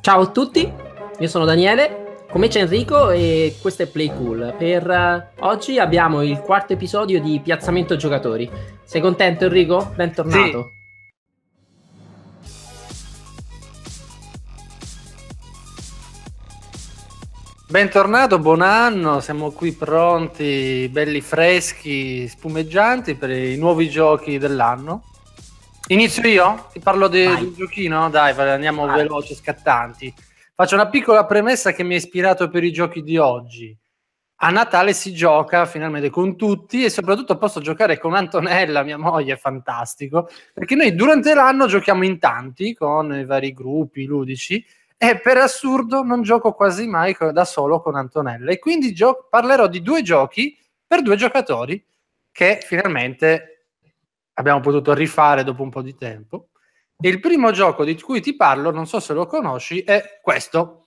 Ciao a tutti, io sono Daniele, come c'è Enrico e questo è Play Cool. Per eh, oggi abbiamo il quarto episodio di Piazzamento Giocatori. Sei contento Enrico? Bentornato. Sì. Bentornato, buon anno, siamo qui pronti, belli freschi, spumeggianti per i nuovi giochi dell'anno. Inizio io? Ti parlo di, di un giochino? Dai, andiamo Vai. veloci, scattanti. Faccio una piccola premessa che mi ha ispirato per i giochi di oggi. A Natale si gioca finalmente con tutti e soprattutto posso giocare con Antonella, mia moglie, è fantastico, perché noi durante l'anno giochiamo in tanti con i vari gruppi ludici e per assurdo non gioco quasi mai da solo con Antonella e quindi gio- parlerò di due giochi per due giocatori che finalmente abbiamo potuto rifare dopo un po' di tempo. E il primo gioco di cui ti parlo, non so se lo conosci, è questo.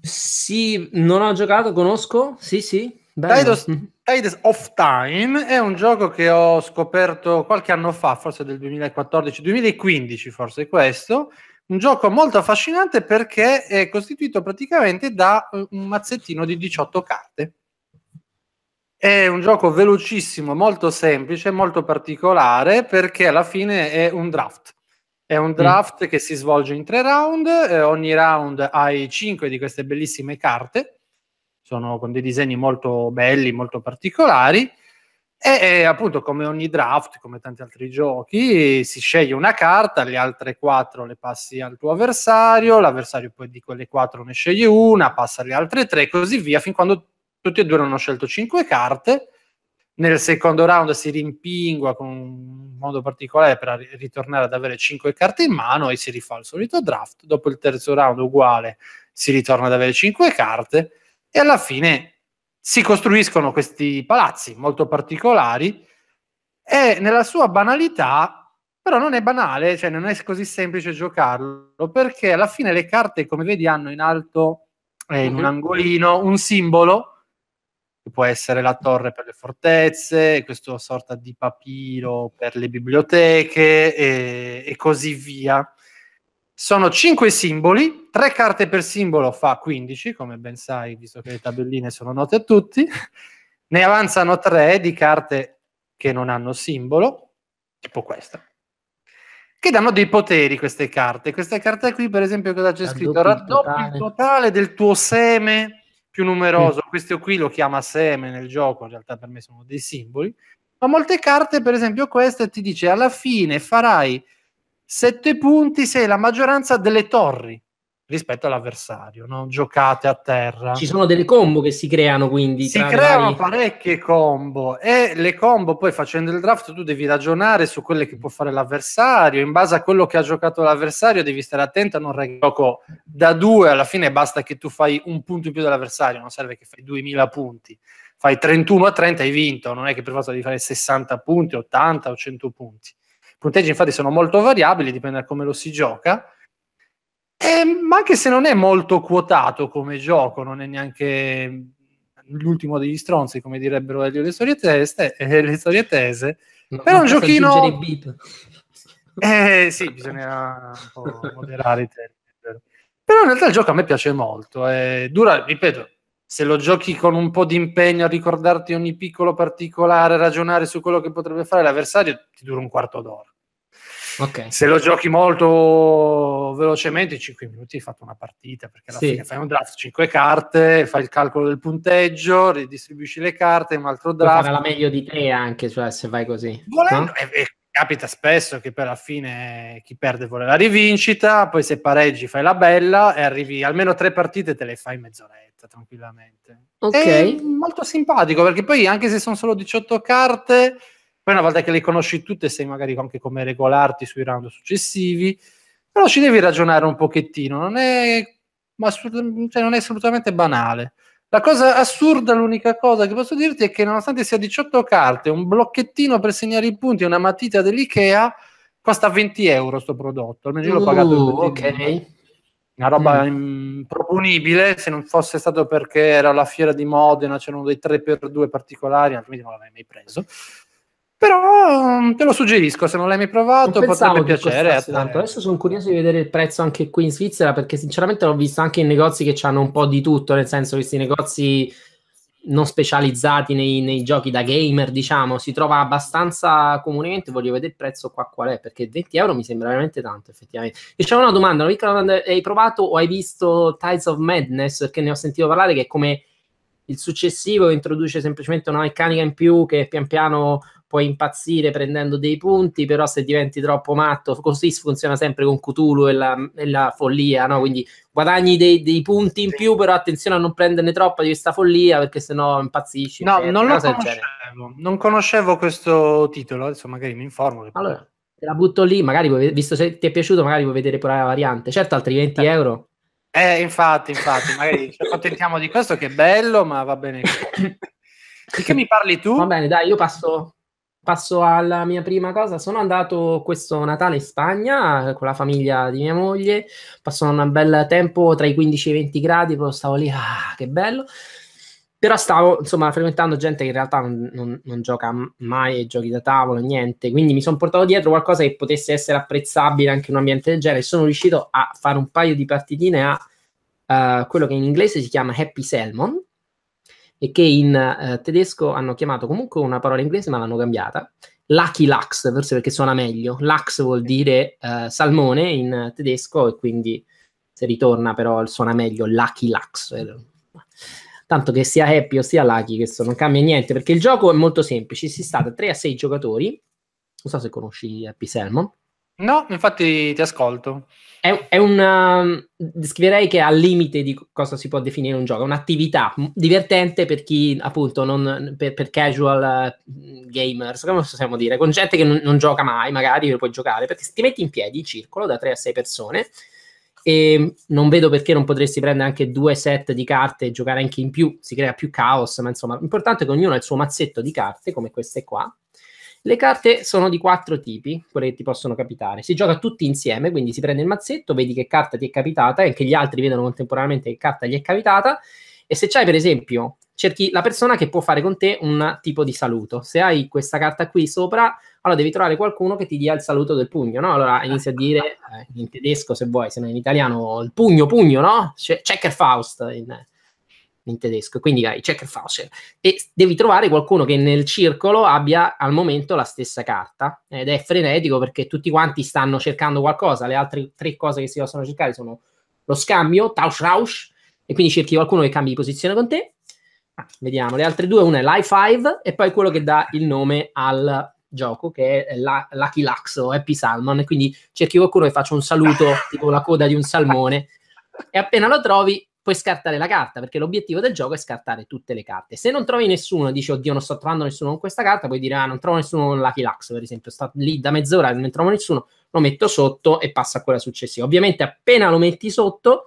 Sì, non ho giocato, conosco. Sì, sì. Tides, mhm. Tides of Time è un gioco che ho scoperto qualche anno fa, forse del 2014-2015, forse questo. Un gioco molto affascinante perché è costituito praticamente da eh, un mazzettino di 18 carte è un gioco velocissimo, molto semplice, molto particolare perché alla fine è un draft. È un mm. draft mm. che si svolge in tre round, eh, ogni round hai cinque di queste bellissime carte, sono con dei disegni molto belli, molto particolari. E, e appunto, come ogni draft, come tanti altri giochi, si sceglie una carta, le altre quattro le passi al tuo avversario, l'avversario poi di quelle quattro ne sceglie una, passa le altre tre, e così via, fin quando tutti e due hanno scelto 5 carte. Nel secondo round si rimpingua con un modo particolare per ritornare ad avere 5 carte in mano e si rifà il solito draft. Dopo il terzo round, uguale, si ritorna ad avere 5 carte e alla fine si costruiscono questi palazzi molto particolari e nella sua banalità però non è banale, cioè non è così semplice giocarlo perché alla fine le carte come vedi hanno in alto eh, in un mhm. angolino un simbolo che può essere la torre per le fortezze, questa sorta di papiro per le biblioteche e, e così via. Sono cinque simboli, tre carte per simbolo fa 15, come ben sai, visto che le tabelline sono note a tutti. Ne avanzano tre di carte che non hanno simbolo, tipo questa, che danno dei poteri queste carte. Queste carte qui, per esempio, cosa c'è scritto? Raddoppi il totale del tuo seme più numeroso. Mm. Questo qui lo chiama seme nel gioco, in realtà per me sono dei simboli. Ma molte carte, per esempio questa, ti dice alla fine farai 7 punti, se la maggioranza delle torri rispetto all'avversario, no? giocate a terra. Ci sono delle combo che si creano quindi. Si creano vari... parecchie combo e le combo poi facendo il draft tu devi ragionare su quelle che può fare l'avversario, in base a quello che ha giocato l'avversario devi stare attento a non regalare gioco da due, alla fine basta che tu fai un punto in più dell'avversario, non serve che fai 2000 punti, fai 31 a 30 hai vinto, non è che per forza devi fare 60 punti, 80 o 100 punti. I punteggi infatti sono molto variabili, dipende da come lo si gioca eh, ma anche se non è molto quotato come gioco, non è neanche l'ultimo degli stronzi, come direbbero Elio le storietese, eh, le storietese no, però è un giochino... Eh sì, bisogna un po' moderare i termini. Però in realtà il gioco a me piace molto. Eh, dura, ripeto, se lo giochi con un po' di impegno a ricordarti ogni piccolo particolare, ragionare su quello che potrebbe fare l'avversario, ti dura un quarto d'ora. Okay. Se lo giochi molto velocemente, 5 minuti hai fatto una partita, perché alla sì. fine fai un draft, 5 carte, fai il calcolo del punteggio, ridistribuisci le carte, un altro draft. Sarà la meglio di te anche, cioè, se vai così. Volendo, no? e, e capita spesso che per la fine chi perde vuole la rivincita, poi se pareggi fai la bella e arrivi almeno 3 partite te le fai in mezz'oretta tranquillamente. Ok. È molto simpatico perché poi anche se sono solo 18 carte poi una volta che le conosci tutte sai magari anche come regolarti sui round successivi, però ci devi ragionare un pochettino, non è, cioè non è assolutamente banale. La cosa assurda, l'unica cosa che posso dirti è che nonostante sia 18 carte, un blocchettino per segnare i punti e una matita dell'IKEA, costa 20 euro questo prodotto, almeno io l'ho pagato. Uh, ok. Una roba mm. improponibile, se non fosse stato perché era la fiera di Modena, c'erano dei 3x2 particolari, altrimenti non l'avrei mai preso. Però mm, te lo suggerisco, se non l'hai mai provato non potrebbe piacere. Eh, tanto. Eh. Adesso sono curioso di vedere il prezzo anche qui in Svizzera perché sinceramente l'ho visto anche in negozi che hanno un po' di tutto, nel senso questi negozi non specializzati nei, nei, giochi da gamer, diciamo, si trova abbastanza comunemente. Voglio vedere il prezzo qua qual è, perché 20 euro mi sembra veramente tanto, effettivamente. E c'è una domanda, una domanda, hai provato o hai visto Tides of Madness? Perché ne ho sentito parlare che è come il successivo introduce semplicemente una meccanica in più che pian piano puoi impazzire prendendo dei punti, però se diventi troppo matto, così funziona sempre con Cthulhu e la, e la follia, no? Quindi guadagni dei, dei punti in sì. più, però attenzione a non prenderne troppa di questa follia, perché sennò impazzisci. No, cioè, non lo conoscevo, non conoscevo questo titolo, adesso magari mi informo. Allora, te la butto lì, magari puoi, visto se ti è piaciuto, magari vuoi vedere pure la variante. Certo, altri 20 eh. euro. Eh, infatti, infatti, magari ci accontentiamo di questo che è bello, ma va bene. Di che mi parli tu? Va bene, dai, io passo, Passo alla mia prima cosa. Sono andato questo Natale in Spagna eh, con la famiglia di mia moglie. Passano un bel tempo tra i 15 e i 20 gradi, poi stavo lì, ah, che bello. Però stavo, insomma, frequentando gente che in realtà non, non, non gioca mai giochi da tavolo, niente. Quindi mi sono portato dietro qualcosa che potesse essere apprezzabile anche in un ambiente del genere. Sono riuscito a fare un paio di partitine a uh, quello che in inglese si chiama Happy Salmon, e che in eh, tedesco hanno chiamato comunque una parola inglese ma l'hanno cambiata, Lucky Lux, forse perché suona meglio. Lux vuol dire eh, salmone in tedesco e quindi se ritorna però suona meglio Lucky Lux. Eh, tanto che sia Happy o sia Lucky, questo non cambia niente perché il gioco è molto semplice, si sta da 3 a 6 giocatori, non so se conosci Happy Salmon, No, infatti ti ascolto. È, è una. Um, descriverei che è al limite di cosa si può definire un gioco. È un'attività divertente per chi, appunto, non, per, per casual mm, gamers, come possiamo dire, con gente che non, non gioca mai, magari puoi giocare, perché se ti metti in piedi in circolo da 3 a 6 persone e non vedo perché non potresti prendere anche due set di carte e giocare anche in più, si crea più caos, ma insomma, l'importante è che ognuno ha il suo mazzetto di carte come queste qua le carte sono di quattro tipi, quelle che ti possono capitare. Si gioca tutti insieme, quindi si prende il mazzetto, vedi che carta ti è capitata e anche gli altri vedono contemporaneamente che carta gli è capitata. E se c'hai, per esempio, cerchi la persona che può fare con te un tipo di saluto. Se hai questa carta qui sopra, allora devi trovare qualcuno che ti dia il saluto del pugno, no? Allora inizia a dire eh, in tedesco se vuoi, se no in italiano il pugno, pugno, no? Checker Faust in, in tedesco, quindi hai Checkfauscher e devi trovare qualcuno che nel circolo abbia al momento la stessa carta ed è frenetico perché tutti quanti stanno cercando qualcosa, le altre tre cose che si possono cercare sono lo scambio, Tausch Rausch e quindi cerchi qualcuno che cambi posizione con te. Ah, vediamo le altre due, una è l'i5 e poi quello che dà il nome al gioco che è la, Lucky Lux o Happy Salmon, quindi cerchi qualcuno che faccia un saluto tipo la coda di un salmone e appena lo trovi puoi scartare la carta, perché l'obiettivo del gioco è scartare tutte le carte. Se non trovi nessuno, dici, oddio, non sto trovando nessuno con questa carta, puoi dire, ah, non trovo nessuno con Lucky Lux, per esempio, sta lì da mezz'ora, e non trovo nessuno, lo metto sotto e passa a quella successiva. Ovviamente appena lo metti sotto,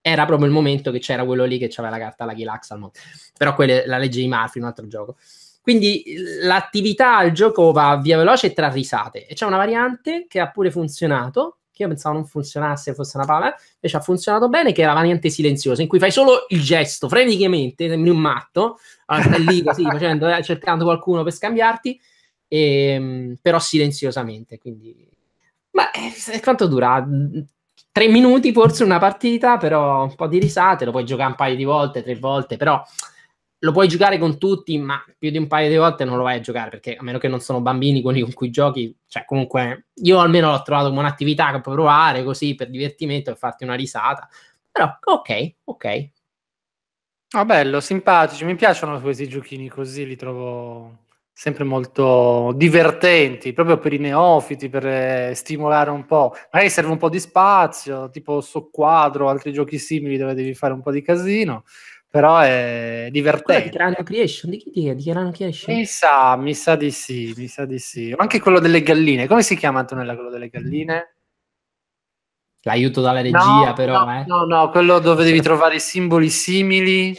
era proprio il momento che c'era quello lì che aveva la carta Lucky Lux al mondo. Però quella è la legge di Murphy, un altro gioco. Quindi l'attività al gioco va via veloce e tra risate. E c'è una variante che ha pure funzionato, che io pensavo non funzionasse, fosse una palla, invece ha funzionato bene, che era la variante silenziosa, in cui fai solo il gesto, freneticamente, sembri un matto, ah, stai lì così, facendo, eh, cercando qualcuno per scambiarti, e, ehm, però silenziosamente, quindi... Ma eh, quanto dura? Tre minuti forse una partita, però un po' di risate, lo puoi giocare un paio di volte, tre volte, però lo puoi giocare con tutti, ma più di un paio di volte non lo vai a giocare perché a meno che non sono bambini quelli con cui giochi, cioè comunque io almeno l'ho trovato come un'attività che puoi provare così per divertimento e farti una risata. Però ok, ok. Ah, bello, simpatici, mi piacciono questi giochini così, li trovo sempre molto divertenti, proprio per i neofiti, per eh, stimolare un po'. Magari serve un po' di spazio, tipo Socquadro, altri giochi simili dove devi fare un po' di casino però è divertente. Quello di Cranio Creation, di chi di, di Cranio Creation? Mi sa, mi sa di sì, mi sa di sì. Anche quello delle galline, come si chiama Antonella quello delle galline? L'aiuto dalla regia no, però, no, eh. No, no, quello dove devi trovare i simboli simili.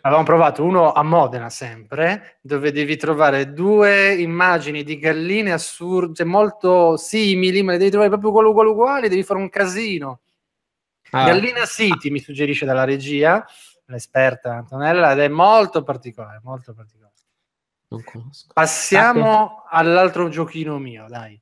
Avevamo provato uno a Modena sempre, dove devi trovare due immagini di galline assurde, molto simili, ma le devi trovare proprio uguali, uguali, devi fare un casino. Ah. Gallina City mi suggerisce dalla regia, l'esperta Antonella, ed è molto particolare, molto particolare. Non conosco. Passiamo State. all'altro giochino mio, dai.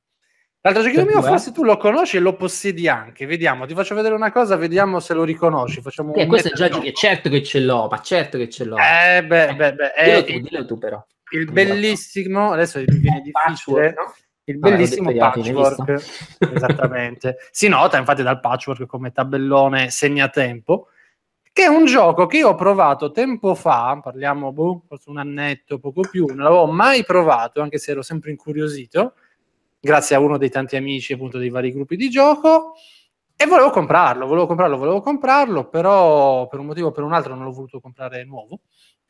L'altro giochino mio, forse tu lo conosci e lo possiedi anche. Vediamo, ti faccio vedere una cosa, vediamo se lo riconosci. Facciamo eh, questo è già che certo che ce l'ho, ma certo che ce l'ho. Eh, beh, eh, beh, beh. Eh, dillo, tu, dillo tu, però. Il bellissimo, adesso mi viene difficile, no? il bellissimo no, patchwork. Esattamente. si nota infatti dal patchwork come tabellone segnatempo che è un gioco che io ho provato tempo fa, parliamo boh, forse un annetto, poco più, non l'avevo mai provato, anche se ero sempre incuriosito, grazie a uno dei tanti amici appunto dei vari gruppi di gioco, e volevo comprarlo, volevo comprarlo, volevo comprarlo, però per un motivo o per un altro non l'ho voluto comprare nuovo,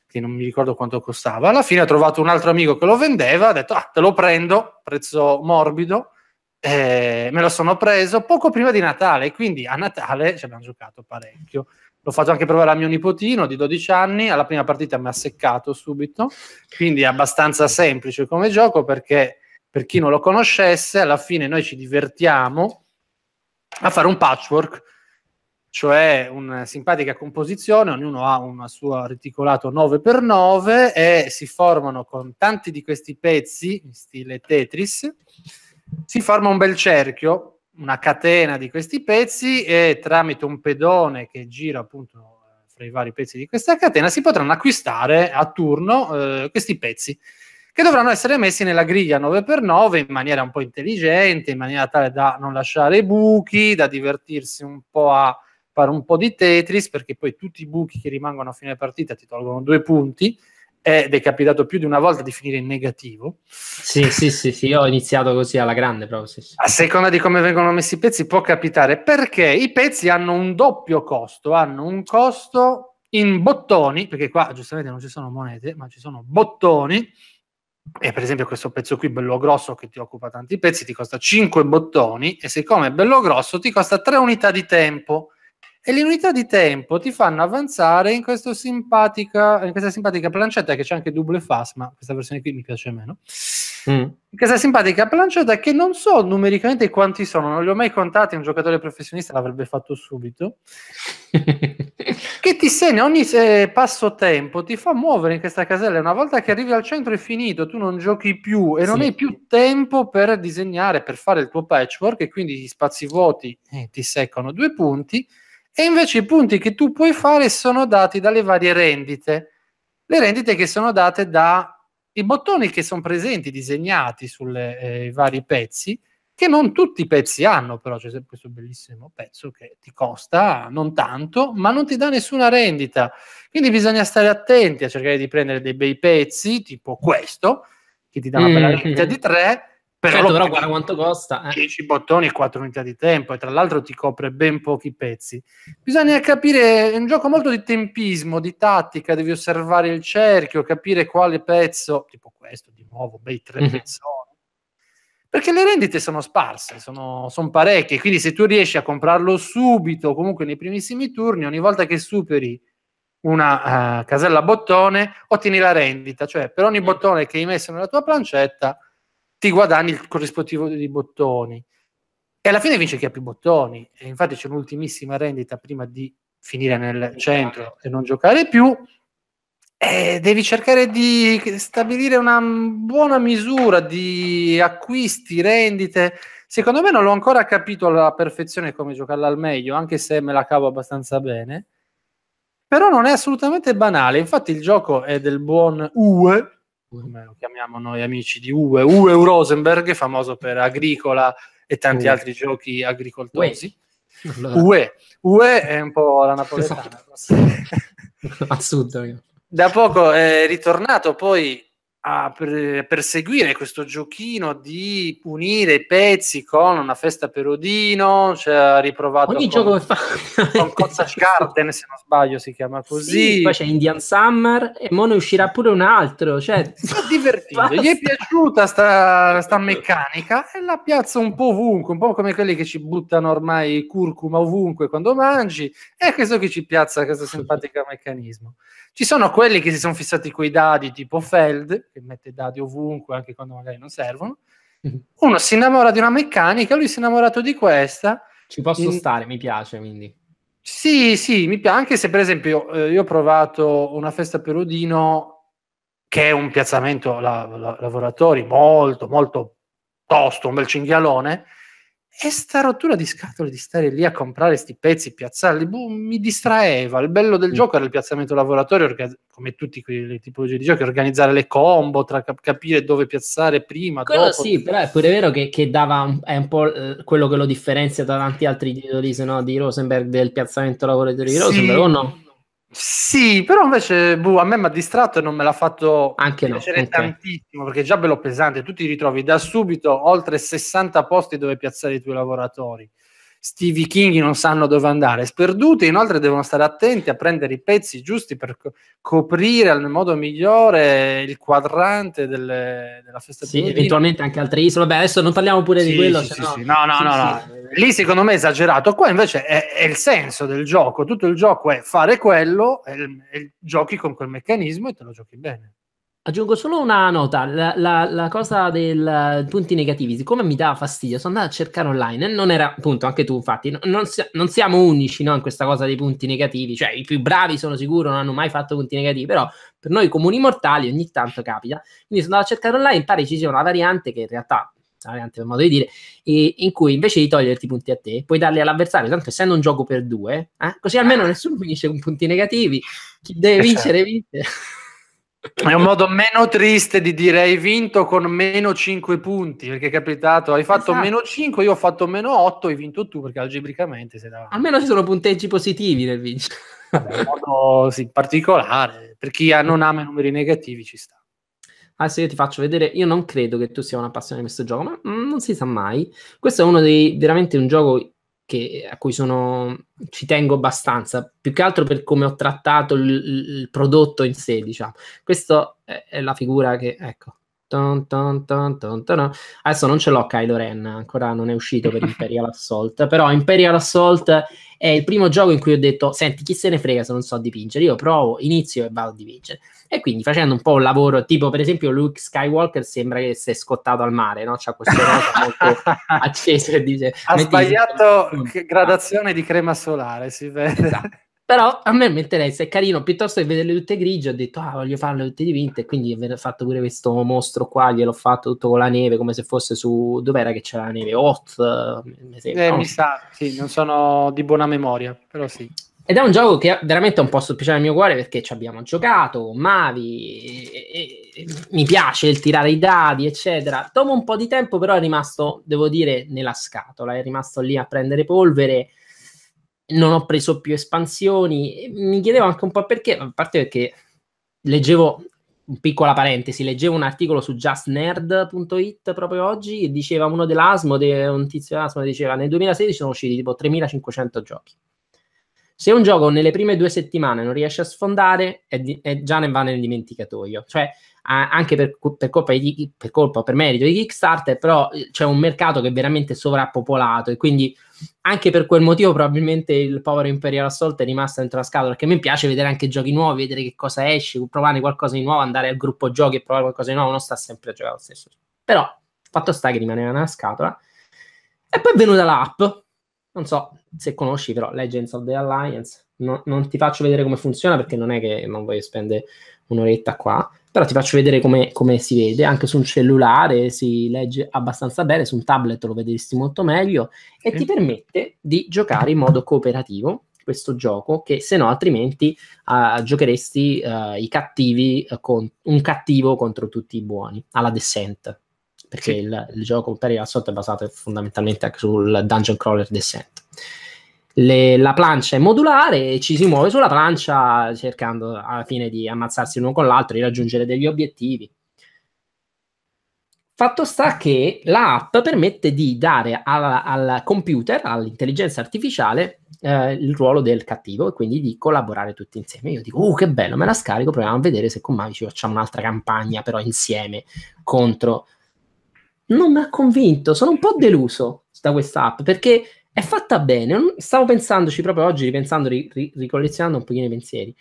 che non mi ricordo quanto costava. Alla fine ho trovato un altro amico che lo vendeva, ha detto, ah, te lo prendo, prezzo morbido, eh, me lo sono preso poco prima di Natale, quindi a Natale ci abbiamo giocato parecchio. Lo faccio anche provare a mio nipotino di 12 anni, alla prima partita mi ha seccato subito, quindi è abbastanza semplice come gioco perché per chi non lo conoscesse, alla fine noi ci divertiamo a fare un patchwork, cioè una simpatica composizione, ognuno ha un suo reticolato 9x9 e si formano con tanti di questi pezzi in stile Tetris, si forma un bel cerchio una catena di questi pezzi e tramite un pedone che gira appunto eh, fra i vari pezzi di questa catena si potranno acquistare a turno eh, questi pezzi che dovranno essere messi nella griglia 9x9 in maniera un po' intelligente, in maniera tale da non lasciare buchi, da divertirsi un po' a fare un po' di Tetris, perché poi tutti i buchi che rimangono a fine partita ti tolgono due punti, ed è capitato più di una volta di finire in negativo. Sì, sì, sì, sì, io ho iniziato così alla grande proprio. Sì, sì. A seconda di come vengono messi i pezzi può capitare, perché i pezzi hanno un doppio costo, hanno un costo in bottoni, perché qua giustamente non ci sono monete, ma ci sono bottoni, e per esempio questo pezzo qui bello grosso che ti occupa tanti pezzi ti costa 5 bottoni e siccome è bello grosso ti costa 3 unità di tempo e le unità di tempo ti fanno avanzare in, in questa simpatica plancetta che c'è anche double fast, ma questa versione qui mi piace meno. Mm. Questa simpatica plancetta che non so numericamente quanti sono, non li ho mai contati, un giocatore professionista l'avrebbe fatto subito, che ti segna ogni eh, passo tempo, ti fa muovere in questa casella, una volta che arrivi al centro è finito, tu non giochi più e sì. non hai più tempo per disegnare, per fare il tuo patchwork e quindi gli spazi vuoti eh, ti seccano due punti e invece i punti che tu puoi fare sono dati dalle varie rendite, le rendite che sono date dai bottoni che sono presenti, disegnati sui eh, vari pezzi, che non tutti i pezzi hanno, però c'è sempre questo bellissimo pezzo che ti costa non tanto, ma non ti dà nessuna rendita. Quindi bisogna stare attenti a cercare di prendere dei bei pezzi, tipo questo, che ti dà una bella mm-hmm. rendita mm-hmm. di 3, però, certo, però guarda quanto costa. Eh. 10 bottoni e 4 unità di tempo, e tra l'altro ti copre ben pochi pezzi. Bisogna capire, è un gioco molto di tempismo, di tattica, devi osservare il cerchio, capire quale pezzo, tipo questo di nuovo, bei tre mm-hmm. pezzoni. Perché le rendite sono sparse, sono, sono parecchie, quindi se tu riesci a comprarlo subito, comunque nei primissimi turni, ogni volta che superi una uh, casella bottone, ottieni la rendita, cioè per ogni certo. bottone che hai messo nella tua plancetta ti guadagni il corrispettivo di bottoni. E alla fine vince chi ha più bottoni. E infatti c'è un'ultimissima rendita prima di finire nel centro e non giocare più. E devi cercare di stabilire una buona misura di acquisti, rendite. Secondo me non l'ho ancora capito alla perfezione come giocarla al meglio, anche se me la cavo abbastanza bene. Però non è assolutamente banale. Infatti il gioco è del buon UE come lo chiamiamo noi amici di Uwe, Uwe Rosenberg, famoso per Agricola e tanti Uwe. altri giochi agricoltosi. Allora. Uwe. Uwe è un po' la napoletana. Esatto. Al Da poco è ritornato poi a perseguire questo giochino di unire i pezzi con una festa per Odino, cioè ha riprovato ogni con, gioco fa con Kozash Garden se non sbaglio si chiama così. Sì, poi c'è Indian Summer e mo ne uscirà pure un altro, cioè sta divertito, gli è piaciuta sta, sta, meccanica e la piazza un po' ovunque, un po' come quelli che ci buttano ormai curcuma ovunque quando mangi, è questo che ci piazza questo simpatico meccanismo. Ci sono quelli che si sono fissati quei dadi, tipo Feld, che mette dadi ovunque, anche quando magari non servono. Uno si innamora di una meccanica, lui si è innamorato di questa. Ci posso in... stare, mi piace quindi. Sì, sì, mi piace, anche se per esempio eh, io ho provato una festa per Udino che è un piazzamento la, la, lavoratori molto, molto tosto, un bel cinghialone, e sta rottura di scatole di stare lì a comprare questi pezzi, piazzarli, boh, mi distraeva. Il bello del mm. gioco era il piazzamento laboratorio, come tutti quei tipologie di giochi, organizzare le combo, tra, capire dove piazzare prima. Quello dopo, sì, però è pure vero che, che dava un, è un po' eh, quello che lo differenzia da tanti altri titoli no, di Rosenberg del piazzamento lavoratorio di Rosenberg, o no? Sì, però invece boh, a me mi ha distratto e non me l'ha fatto Anche piacere no, okay. tantissimo perché già bello pesante. Tu ti ritrovi da subito oltre 60 posti dove piazzare i tuoi lavoratori. Stevie King non sanno dove andare, sperduti, inoltre devono stare attenti a prendere i pezzi giusti per co- coprire al modo migliore il quadrante delle, della festa sì, di eventualmente anche altre isole. Beh, adesso non parliamo pure sì, di quello. Sì, sì, no, no, no, no. Lì secondo me è esagerato, qua invece è, è, il senso del gioco, tutto il gioco è fare quello e, e giochi con quel meccanismo e te lo giochi bene. Aggiungo solo una nota, la, la, la cosa dei eh, punti negativi, siccome mi dava fastidio, sono andato a cercare online e non era, appunto, anche tu infatti, non, non, non siamo unici no, in questa cosa dei punti negativi, cioè i più bravi sono sicuro non hanno mai fatto punti negativi, però per noi comuni mortali ogni tanto capita. Quindi sono andato a cercare online, pare ci sia una variante che in realtà variante per modo di dire, in cui invece di toglierti i punti a te, puoi darli all'avversario, tanto essendo un gioco per due, eh, così almeno eh. nessuno finisce con punti negativi, chi deve eh, vincere certo. vince. È un modo meno triste di dire hai vinto con meno 5 punti, perché è capitato, hai fatto esatto. meno 5, io ho fatto meno 8, hai vinto tu, perché algebricamente sei davanti. Almeno ci sono punteggi positivi nel vincere. in modo sì, particolare, per chi non ama i numeri negativi ci sta. Adesso io ti faccio vedere, io non credo che tu sia una passione di questo gioco, ma mm, non si sa mai. Questo è uno dei, veramente un gioco che, a cui sono, ci tengo abbastanza, più che altro per come ho trattato il, il prodotto in sé, diciamo. Questa è, è, la figura che, ecco. Ton, ton, ton, Adesso non ce l'ho Kylo Ren, ancora non è uscito per Imperial Assault, però Imperial Assault è il primo gioco in cui ho detto, senti, chi se ne frega se non so dipingere, io provo, inizio e vado a dipingere. E quindi facendo un po' un lavoro, tipo per esempio Luke Skywalker sembra che si è scottato al mare, no? C'ha queste cose molto accese e dice... Ha sbagliato in... gradazione di crema solare, si vede. Esatto. Però a me mi interessa, è carino, piuttosto che vederle tutte grigie ho detto ah voglio farle tutte dipinte, quindi ho fatto pure questo mostro qua, gliel'ho fatto tutto con la neve, come se fosse su... dov'era che c'era la neve? Hot? Eh, mi, sembra, eh, no? mi sa, sì, non sono di buona memoria, però sì. Ed è un gioco che veramente è un po' speciale il mio cuore perché ci abbiamo giocato, Mavi, e, e, e, mi piace il tirare i dadi, eccetera. Dopo un po' di tempo però è rimasto, devo dire, nella scatola, è rimasto lì a prendere polvere, non ho preso più espansioni, mi chiedevo anche un po' perché, a parte perché leggevo, piccola parentesi, leggevo un articolo su justnerd.it proprio oggi e diceva uno dell'Asmo, de, un tizio dell'Asmo diceva nel 2016 sono usciti tipo 3500 giochi. Se un gioco nelle prime due settimane non riesce a sfondare, è, di, è già ne va nel dimenticatoio. Cioè, a, anche per, per, colpa di, per colpa, per merito di Kickstarter, però eh, c'è un mercato che è veramente sovrappopolato e quindi anche per quel motivo probabilmente il povero Imperial Assault è rimasto dentro la scatola, perché a me piace vedere anche giochi nuovi, vedere che cosa esce, provare qualcosa di nuovo, andare al gruppo giochi e provare qualcosa di nuovo, non sta sempre a giocare lo stesso. Però, fatto sta che rimaneva nella scatola. E poi è venuta l'app, non so se conosci però Legends of the Alliance, no, non ti faccio vedere come funziona perché non è che non voglio spendere un'oretta qua, però ti faccio vedere come, come, si vede, anche su un cellulare si legge abbastanza bene, su un tablet lo vedresti molto meglio e okay. ti permette di giocare in modo cooperativo questo gioco che se no altrimenti uh, giocheresti uh, i cattivi uh, con un cattivo contro tutti i buoni alla Descent perché sì. il, il, gioco Imperial Assault è basato fondamentalmente anche sul dungeon crawler Descent. Le, la plancia è modulare e ci si muove sulla plancia cercando alla fine di ammazzarsi l'uno con l'altro e raggiungere degli obiettivi. Fatto sta che l'app permette di dare al, al computer, all'intelligenza artificiale, eh, il ruolo del cattivo e quindi di collaborare tutti insieme. Io dico, uh, che bello, me la scarico, proviamo a vedere se con Mavi ci facciamo un'altra campagna, però insieme contro non mi ha convinto, sono un po' deluso da questa app perché è fatta bene. Stavo pensandoci proprio oggi, ripensando, ri- ricollezionando un pochino i pensieri.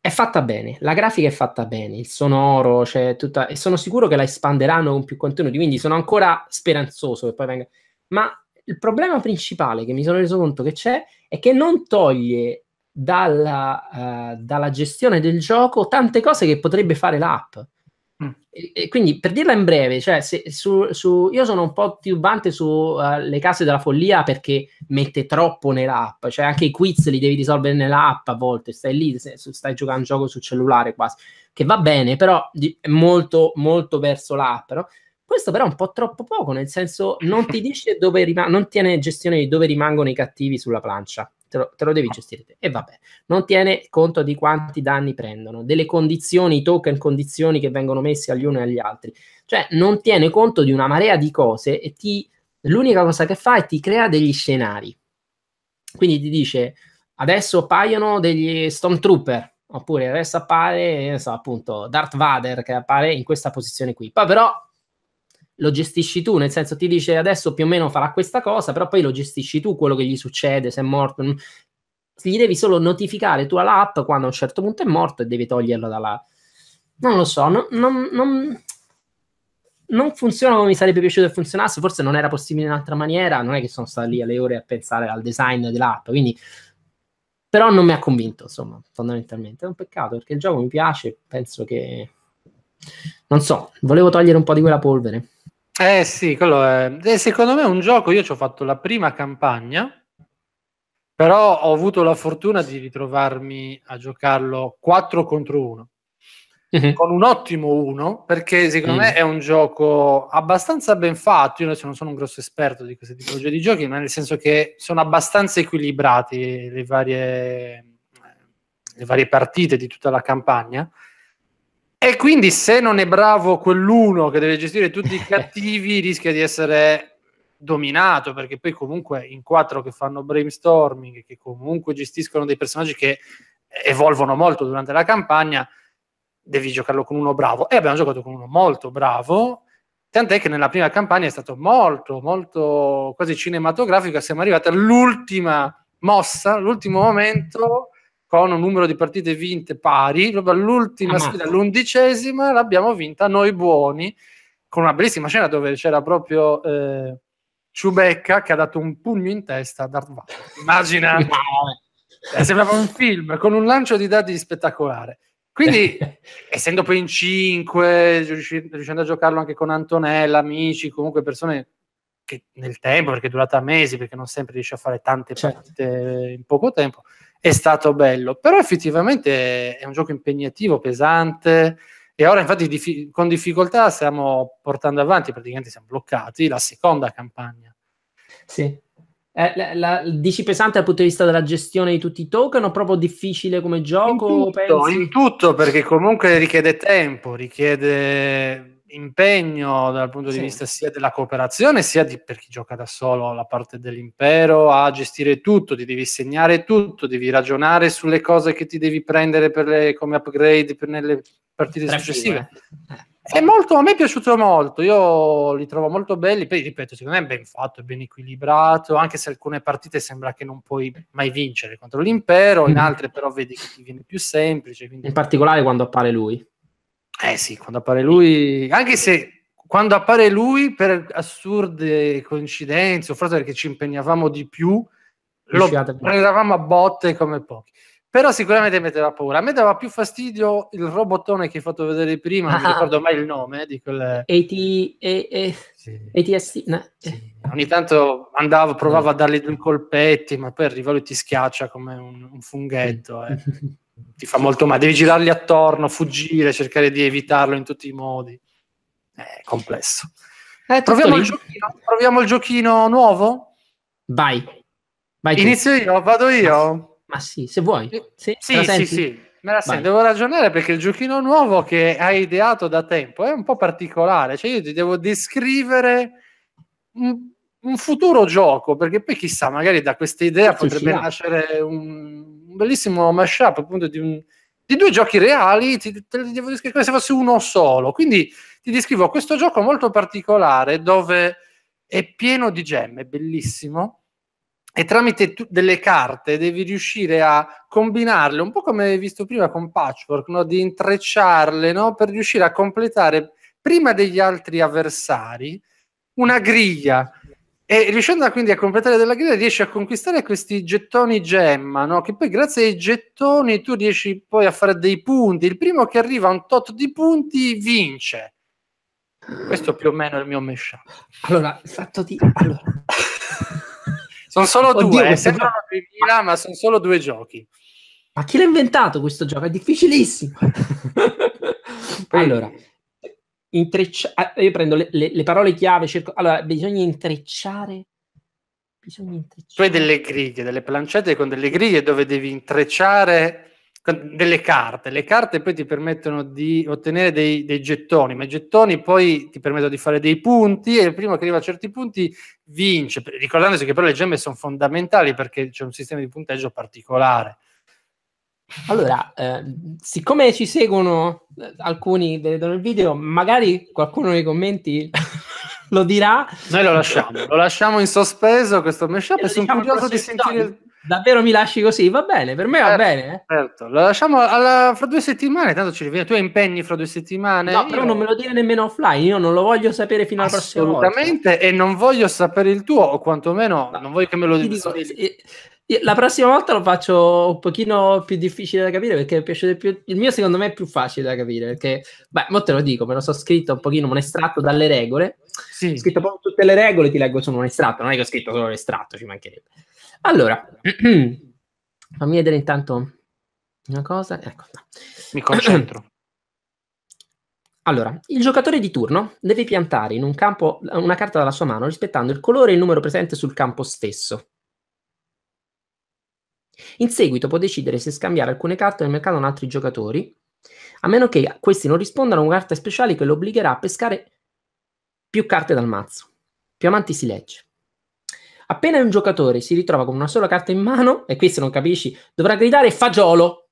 È fatta bene, la grafica è fatta bene, il sonoro, c'è cioè tutta... e sono sicuro che la espanderanno con più contenuti, quindi sono ancora speranzoso che poi venga. Ma il problema principale che mi sono reso conto che c'è è che non toglie dalla, uh, dalla gestione del gioco tante cose che potrebbe fare l'app. Mm. E, e quindi per dirla in breve, cioè, se, su, su, io sono un po' titubante sulle eh, uh, case della follia perché mette troppo nell'app, cioè anche i quiz li devi risolvere nell'app a volte, stai lì, stai giocando un gioco sul cellulare quasi, che va bene, però di, è molto, molto verso l'app, no? Questo però è un po' troppo poco, nel senso non ti dice dove rimangono, non tiene gestione di dove rimangono i cattivi sulla plancia te lo, te lo devi gestire te. E vabbè, non tiene conto di quanti danni prendono, delle condizioni, i token condizioni che vengono messi agli uni e agli altri. Cioè, non tiene conto di una marea di cose e ti, l'unica cosa che fa è ti crea degli scenari. Quindi ti dice, adesso appaiono degli Stormtrooper, oppure adesso appare, so, appunto, Darth Vader che appare in questa posizione qui. Poi però lo gestisci tu, nel senso ti dice adesso più o meno farà questa cosa, però poi lo gestisci tu quello che gli succede, se è morto. Gli devi solo notificare tu all'app quando a un certo punto è morto e devi toglierlo dalla... Non lo so, non, non, non, non funziona come mi sarebbe piaciuto che funzionasse, forse non era possibile in un'altra maniera, non è che sono stato lì alle ore a pensare al design dell'app, quindi... Però non mi ha convinto, insomma, fondamentalmente. È un peccato perché il gioco mi piace, penso che... Non so, volevo togliere un po' di quella polvere. Eh sì, quello è. E secondo me è un gioco. Io ci ho fatto la prima campagna, però ho avuto la fortuna di ritrovarmi a giocarlo 4 contro 1 mm-hmm. con un ottimo 1 perché secondo mm. me è un gioco abbastanza ben fatto. Io adesso non sono un grosso esperto di questo tipo di giochi, ma nel senso che sono abbastanza equilibrati le varie, le varie partite di tutta la campagna e quindi se non è bravo quell'uno che deve gestire tutti i cattivi, rischia di essere dominato, perché poi comunque in quattro che fanno brainstorming, che comunque gestiscono dei personaggi che evolvono molto durante la campagna, devi giocarlo con uno bravo. E abbiamo giocato con uno molto bravo, tant'è che nella prima campagna è stato molto, molto quasi cinematografico, siamo arrivati all'ultima mossa, all'ultimo momento con un numero di partite vinte pari, proprio all'ultima Ammazza. sfida, l'undicesima, l'abbiamo vinta noi buoni, con una bellissima scena dove c'era proprio eh, Ciubecca che ha dato un pugno in testa a Darth Vader. Immagina, eh, sembrava un film, con un lancio di dadi spettacolare. Quindi, essendo poi in cinque, riuscendo a giocarlo anche con Antonella, amici, comunque persone che nel tempo, perché è durata mesi, perché non sempre riesce a fare tante certo. in poco tempo, è stato bello, però effettivamente è un gioco impegnativo, pesante e ora infatti difi- con difficoltà stiamo portando avanti, praticamente siamo bloccati, la seconda campagna. Sì. Eh, la, la, dici pesante dal punto di vista della gestione di tutti i token o proprio difficile come gioco? In in tutto perché comunque richiede tempo, richiede impegno dal punto di sì. vista sia della cooperazione sia di, per chi gioca da solo la parte dell'impero a gestire tutto, ti devi segnare tutto, devi ragionare sulle cose che ti devi prendere le, come upgrade per nelle partite successive. Eh. È Molto, a me è piaciuto molto, io li trovo molto belli, poi ripeto, secondo me è ben fatto, è ben equilibrato, anche se alcune partite sembra che non puoi mai vincere contro l'impero, in mm. altre però vedi che ti viene più semplice. Quindi... In particolare quando appare lui. Eh sì, quando appare lui, anche se quando appare lui per assurde coincidenze, o forse perché ci impegnavamo di più, lo prendevamo a botte come pochi. Però sicuramente metteva paura. A me dava più fastidio il robottone che hai fatto vedere prima, non mi ah. ricordo mai il nome di quel... AT... E, e... Sì. ATST... No. Eh. Sì. Ogni tanto andavo, provavo a eh. dargli due colpetti, ma poi arriva lui ti schiaccia come un, un funghetto. Eh. ti fa molto male, devi girarli attorno, fuggire, cercare di evitarlo in tutti i modi. È complesso. Eh, proviamo, il giochino, proviamo, il giochino, nuovo? Vai. Vai Inizio io, vado io. Ma, ma sì, se vuoi. Sì, sì, sì, sì. Me la sento. Devo ragionare perché il giochino nuovo che hai ideato da tempo è un po' particolare. Cioè io ti devo descrivere un, un futuro gioco, perché poi chissà, magari da questa idea potrebbe nascere un, un bellissimo mashup appunto di, un, di due giochi reali, ti, te li devo descrivere come se fosse uno solo. Quindi ti descrivo questo gioco molto particolare dove è pieno di gemme, bellissimo, e tramite tu- delle carte devi riuscire a combinarle, un po' come hai visto prima con Patchwork, no? di intrecciarle no? per riuscire a completare prima degli altri avversari una griglia e riuscendo quindi a completare della guida, riesci a conquistare questi gettoni gemma, no? che poi grazie ai gettoni tu riesci poi a fare dei punti. Il primo che arriva a un tot di punti vince. Questo più o meno è il mio mashup. Allora, il fatto di... Allora. sono solo Oddio, due, sembrano gioco... 2000, ma sono solo due giochi. Ma chi l'ha inventato questo gioco? È difficilissimo. allora, intrecciare, ah, io prendo le, le, le parole chiave, cerco, allora bisogna intrecciare bisogna intrecciare. Tu hai delle griglie, delle plancette con delle griglie dove devi intrecciare delle carte. Le carte poi ti permettono di ottenere dei, dei, gettoni, ma i gettoni poi ti permettono di fare dei punti e il primo che arriva a certi punti vince. Ricordandosi che però le gemme sono fondamentali perché c'è un sistema di punteggio particolare. Allora, eh, siccome ci seguono eh, alcuni del, il video, magari qualcuno nei commenti lo dirà. Noi lo lasciamo, lo lasciamo in sospeso questo mashup e, e sono curioso di sentire... Davvero mi lasci così? Va bene, per me certo, va bene. Eh. Certo, lo lasciamo alla, fra due settimane, tanto ci rivediamo. Tu hai impegni fra due settimane? No, io... però non me lo dire nemmeno offline, io non lo voglio sapere fino alla prossima volta. Assolutamente, e non voglio sapere il tuo, o quantomeno no, non voglio che me lo dica. La prossima volta lo faccio un pochino più difficile da capire perché mi piace più. Il mio, secondo me, è più facile da capire perché, beh, mo te lo dico, me lo so scritto un pochino un estratto dalle regole. Sì. Ho scritto proprio tutte le regole, ti leggo solo un estratto. Non è che ho scritto solo l'estratto, ci mancherebbe. Allora, fammi vedere intanto una cosa. Ecco, Mi concentro. Allora, il giocatore di turno deve piantare in un campo una carta dalla sua mano rispettando il colore e il numero presente sul campo stesso. In seguito può decidere se scambiare alcune carte nel mercato con altri giocatori, a meno che questi non rispondano a una carta speciale che lo obbligherà a pescare più carte dal mazzo. Più avanti si legge. Appena un giocatore si ritrova con una sola carta in mano, e qui se non capisci, dovrà gridare fagiolo,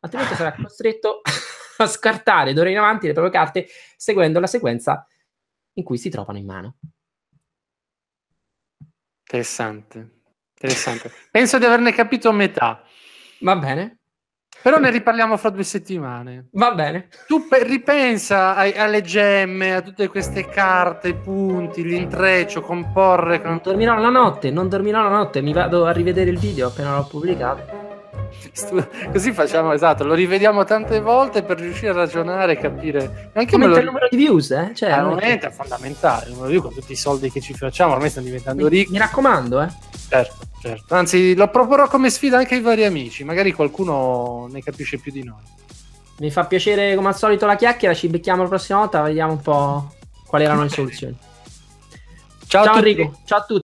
altrimenti sarà costretto a scartare d'ora in avanti le proprie carte seguendo la sequenza in cui si trovano in mano. Interessante. Interessante. Penso di averne capito metà. Va bene. Però ne riparliamo fra due settimane. Va bene. Tu pe- ripensa ai- alle gemme, a tutte queste carte, i punti, l'intreccio, comporre. Non dormirò la notte, non dormirò la notte. Mi vado a rivedere il video appena l'ho pubblicato. Così facciamo, esatto, lo rivediamo tante volte per riuscire a ragionare e capire. Anche aumenta lo... il numero di views, eh? Cioè, ah, aumenta, è fondamentale. Il numero di views con tutti i soldi che ci facciamo, ormai stanno diventando ricchi. Mi raccomando, eh. Certo, certo. Anzi, lo proporrò come sfida anche ai vari amici, magari qualcuno ne capisce più di noi. Mi fa piacere come al solito la chiacchiera, ci becchiamo la prossima volta, vediamo un po' quali erano le soluzioni. Ciao, Ciao Enrico, ciao a tutti.